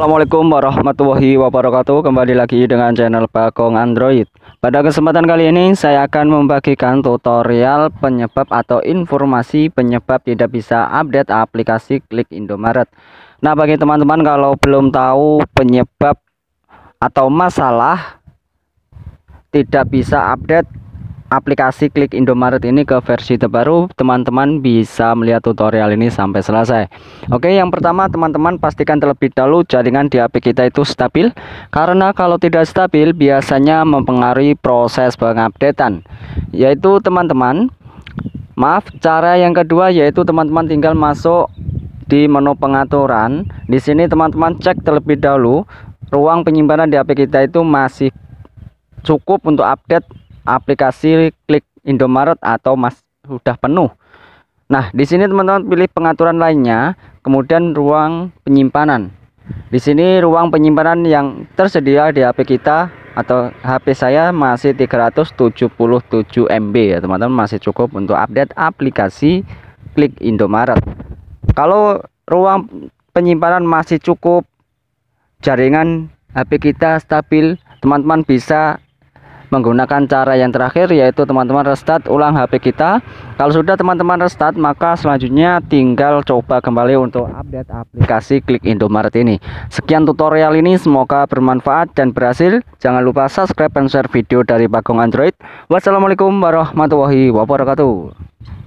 Assalamualaikum warahmatullahi wabarakatuh Kembali lagi dengan channel Bagong Android Pada kesempatan kali ini saya akan membagikan tutorial penyebab atau informasi penyebab tidak bisa update aplikasi Klik Indomaret Nah bagi teman-teman kalau belum tahu penyebab atau masalah tidak bisa update aplikasi Klik Indomaret ini ke versi terbaru, teman-teman bisa melihat tutorial ini sampai selesai. Oke, yang pertama teman-teman pastikan terlebih dahulu jaringan di HP kita itu stabil karena kalau tidak stabil biasanya mempengaruhi proses pengupdatean. Yaitu teman-teman, maaf, cara yang kedua yaitu teman-teman tinggal masuk di menu pengaturan. Di sini teman-teman cek terlebih dahulu ruang penyimpanan di HP kita itu masih cukup untuk update aplikasi klik Indomaret atau Mas sudah penuh. Nah, di sini teman-teman pilih pengaturan lainnya, kemudian ruang penyimpanan. Di sini ruang penyimpanan yang tersedia di HP kita atau HP saya masih 377 MB ya teman-teman masih cukup untuk update aplikasi klik Indomaret kalau ruang penyimpanan masih cukup jaringan HP kita stabil teman-teman bisa menggunakan cara yang terakhir yaitu teman-teman restart ulang HP kita kalau sudah teman-teman restart maka selanjutnya tinggal coba kembali untuk update aplikasi klik Indomaret ini sekian tutorial ini semoga bermanfaat dan berhasil jangan lupa subscribe dan share video dari Bagong Android wassalamualaikum warahmatullahi wabarakatuh